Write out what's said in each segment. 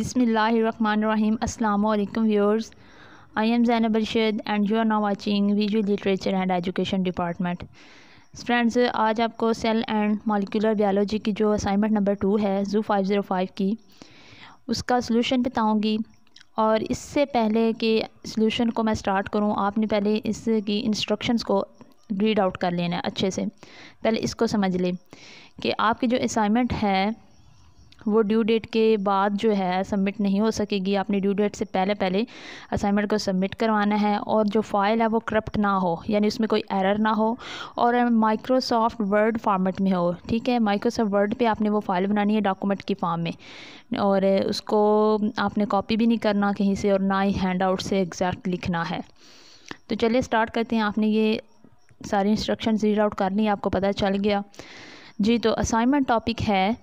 बिसमीम् अल्लाम viewers I am Zainab Arshad and you are now watching visual literature and education department friends आज आपको cell and molecular biology की जो assignment number two है जू five zero five की उसका सोल्यूशन बताऊँगी और इससे पहले कि सोल्यूशन को मैं स्टार्ट करूँ आपने पहले इसकी इंस्ट्रक्शंस को रीड आउट कर लेना है अच्छे से पहले इसको समझ लें कि आपकी जो असाइनमेंट है वो ड्यू डेट के बाद जो है सबमिट नहीं हो सकेगी आपने ड्यू डेट से पहले पहले असाइनमेंट को सबमिट करवाना है और जो फ़ाइल है वो करप्ट ना हो यानी उसमें कोई एरर ना हो और माइक्रोसॉफ्ट वर्ड फॉर्मेट में हो ठीक है माइक्रोसॉफ्ट वर्ड पे आपने वो फ़ाइल बनानी है डॉक्यूमेंट की फॉर्म में और उसको आपने कॉपी भी नहीं करना कहीं से और ना ही हैंड आउट से एग्जैक्ट लिखना है तो चलिए स्टार्ट करते हैं आपने ये सारी इंस्ट्रक्शन रीड आउट कर ली आपको पता चल गया जी तो असाइनमेंट टॉपिक है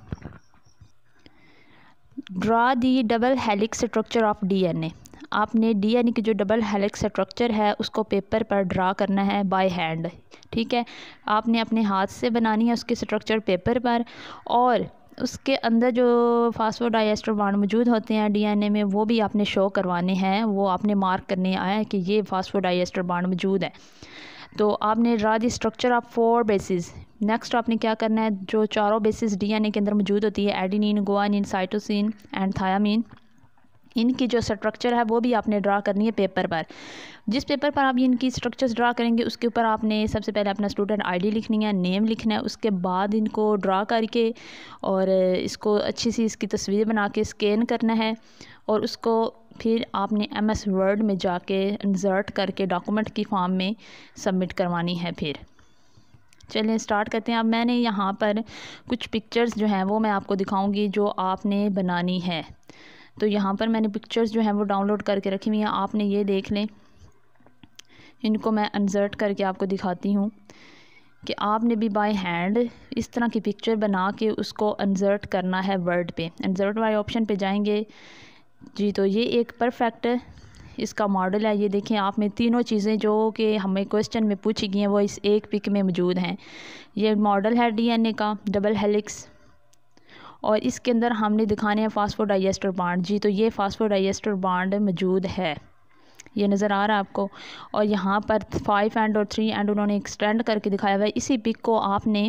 draw the double helix structure of DNA आपने डीएनए की जो डबल हेलिक्स स्ट्रक्चर है उसको पेपर पर ड्रा करना है बाय हैंड ठीक है आपने अपने हाथ से बनानी है उसकी स्ट्रक्चर पेपर पर और उसके अंदर जो फास्फोडाइएस्टर बॉन्ड मौजूद होते हैं डीएनए में वो भी आपने शो करवाने हैं वो आपने मार्क करने आया कि ये फास्फोडाइएस्टर बॉन्ड मौजूद है तो आपने draw the structure of four bases next तो आपने क्या करना है जो चारों बेसिस डीएनए के अंदर मौजूद होती है adenine guanine cytosine and thymine इनकी जो स्ट्रक्चर है वो भी आपने ड्रा करनी है पेपर पर जिस पेपर पर आप इनकी स्ट्रक्चर्स ड्रा करेंगे उसके ऊपर आपने सबसे पहले अपना स्टूडेंट आईडी लिखनी है नेम लिखना है उसके बाद इनको ड्रा करके और इसको अच्छी सी इसकी तस्वीर बना के स्कैन करना है और उसको फिर आपने एम एस वर्ड में जाके इंजर्ट करके डॉक्यूमेंट की फॉर्म में सबमिट करवानी है फिर चलिए स्टार्ट करते हैं अब मैंने यहाँ पर कुछ पिक्चर्स जो हैं वो मैं आपको दिखाऊंगी जो आपने बनानी है तो यहाँ पर मैंने पिक्चर्स जो हैं वो डाउनलोड करके रखी हुई हैं आपने ये देख लें इनको मैं अनजर्ट करके आपको दिखाती हूँ कि आपने भी बाय हैंड इस तरह की पिक्चर बना के उसको अनजर्ट करना है वर्ड पे अनजर्ट वाले ऑप्शन पे जाएंगे जी तो ये एक परफेक्ट इसका मॉडल है ये देखें आप में तीनों चीज़ें जो कि हमें क्वेश्चन में पूछी गई हैं वो इस एक पिक में मौजूद हैं ये मॉडल है डीएनए का डबल हेलिक्स और इसके अंदर हमने दिखाने हैं फास्फोडाइजेस्टर बाड जी तो ये फास्फोडाइजेस्टर बाड मौजूद है ये नज़र आ रहा है आपको और यहाँ पर फाइव एंड और थ्री एंड उन्होंने एक्सटेंड करके दिखाया हुआ है इसी पिक को आपने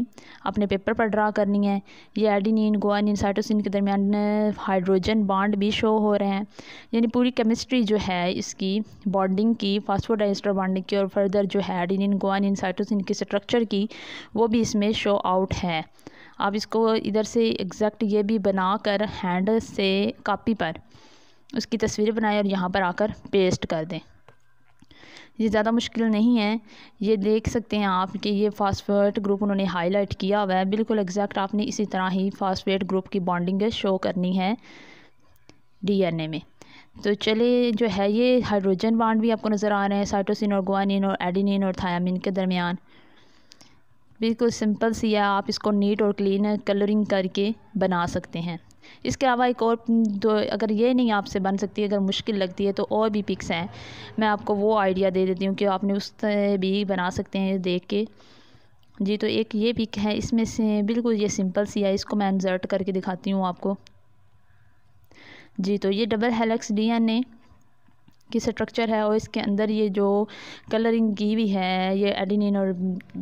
अपने पेपर पर ड्रा करनी है ये एडिनिन गोआनिन साइटोसिन के दरमियान हाइड्रोजन बाड भी शो हो रहे हैं यानी पूरी केमिस्ट्री जो है इसकी बॉन्डिंग की फास्फोडाइस्टर बॉन्डिंग की और फर्दर जो है एडिनिन गोआनिन साइटोसिन की स्ट्रक्चर की वो भी इसमें शो आउट है आप इसको इधर से एग्जैक्ट ये भी बनाकर हैंड से कापी पर उसकी तस्वीरें बनाएं और यहाँ पर आकर पेस्ट कर दें ये ज़्यादा मुश्किल नहीं है ये देख सकते हैं आप कि ये फास्फेट ग्रुप उन्होंने हाईलाइट किया हुआ है बिल्कुल एग्जैक्ट आपने इसी तरह ही फास्फेट ग्रुप की बॉन्डिंग शो करनी है डीएनए में तो चले जो है ये हाइड्रोजन बॉन्ड भी आपको नज़र आ रहे हैं साइटोसिन और गुआनिन और एडिनिन और थायामिन के दरमियान बिल्कुल सिंपल सी है आप इसको नीट और क्लीन कलरिंग करके बना सकते हैं इसके अलावा एक और दो अगर ये नहीं आपसे बन सकती अगर मुश्किल लगती है तो और भी पिक्स हैं मैं आपको वो आइडिया दे देती हूँ कि आपने उस भी बना सकते हैं देख के जी तो एक ये पिक है इसमें से बिल्कुल ये सिंपल सी है इसको मैं इन्जर्ट करके दिखाती हूँ आपको जी तो ये डबल हेलेक्स ए की स्ट्रक्चर है और इसके अंदर ये जो कलरिंग की हुई है ये एडिनिन और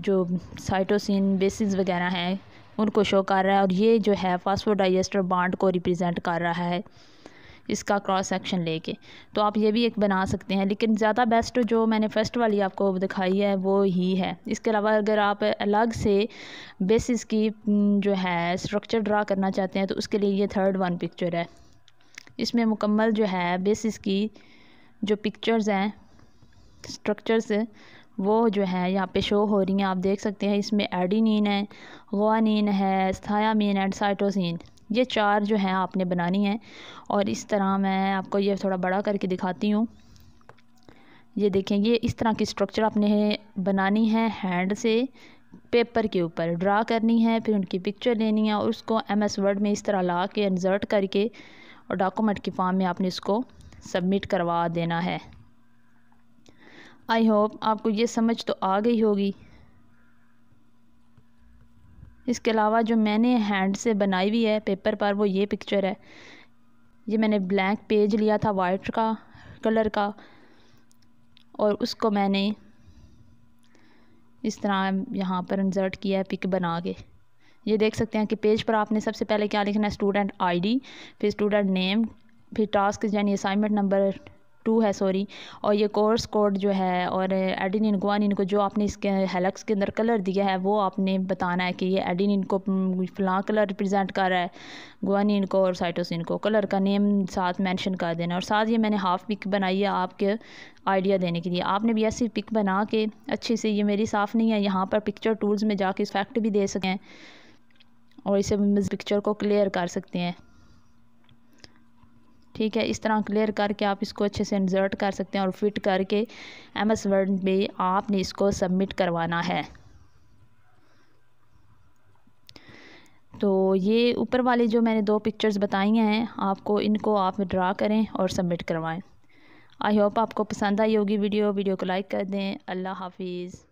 जो साइटोसिन बेसिस वगैरह हैं उनको शो कर रहा है और ये जो है फास्फोर डाइजेस्टर बाड को रिप्रेजेंट कर रहा है इसका क्रॉस सेक्शन लेके तो आप ये भी एक बना सकते हैं लेकिन ज़्यादा बेस्ट जो मैंने फर्स्ट वाली आपको दिखाई है वो ही है इसके अलावा अगर आप अलग से बेसिस की जो है स्ट्रक्चर ड्रा करना चाहते हैं तो उसके लिए ये थर्ड वन पिक्चर है इसमें मुकम्मल जो है बेसिस की जो पिक्चर्स हैं स्ट्रक्चर्स वो जो है यहाँ पे शो हो रही हैं आप देख सकते हैं इसमें एडीनिन है गवानीन है स्थायामीन एंड साइटोसिन ये चार जो है आपने बनानी है और इस तरह मैं आपको ये थोड़ा बड़ा करके दिखाती हूँ ये देखें ये इस तरह की स्ट्रक्चर आपने बनानी है हैंड से पेपर के ऊपर ड्रा करनी है फिर उनकी पिक्चर लेनी है और उसको एम एस वर्ड में इस तरह ला के इंसर्ट करके और डॉक्यूमेंट के फॉर्म में आपने इसको सबमिट करवा देना है आई होप आपको ये समझ तो आ गई होगी इसके अलावा जो मैंने हैंड से बनाई हुई है पेपर पर वो ये पिक्चर है ये मैंने ब्लैक पेज लिया था वाइट का कलर का और उसको मैंने इस तरह यहाँ पर इंसर्ट किया है पिक बना के ये देख सकते हैं कि पेज पर आपने सबसे पहले क्या लिखना है स्टूडेंट आईडी फिर स्टूडेंट नेम फिर टास्क यानी असाइनमेंट नंबर टू है सॉरी और ये कोर्स कोड जो है और एडिनिन गुआनिन को जो आपने इसके हेलक्स के अंदर कलर दिया है वो आपने बताना है कि ये एडिनिन को फ़लाँ कलर रिप्रजेंट कर रहा है गुआनिन को और साइटोसिन को कलर का नेम साथ मेंशन कर देना और साथ ये मैंने हाफ़ पिक बनाई है आपके आइडिया देने के लिए आपने भी ऐसी पिक बना के अच्छे से ये मेरी साफ़ नहीं है यहाँ पर पिक्चर टूल्स में जाके इस फैक्ट भी दे सकें और इसे पिक्चर को क्लियर कर सकते हैं ठीक है इस तरह क्लियर करके आप इसको अच्छे से इंजर्ट कर सकते हैं और फिट करके एम एस वर्ड में आपने इसको सबमिट करवाना है तो ये ऊपर वाले जो मैंने दो पिक्चर्स बताई हैं आपको इनको आप ड्रा करें और सबमिट करवाएं आई होप आपको पसंद आई होगी वीडियो वीडियो को लाइक कर दें अल्लाह हाफिज़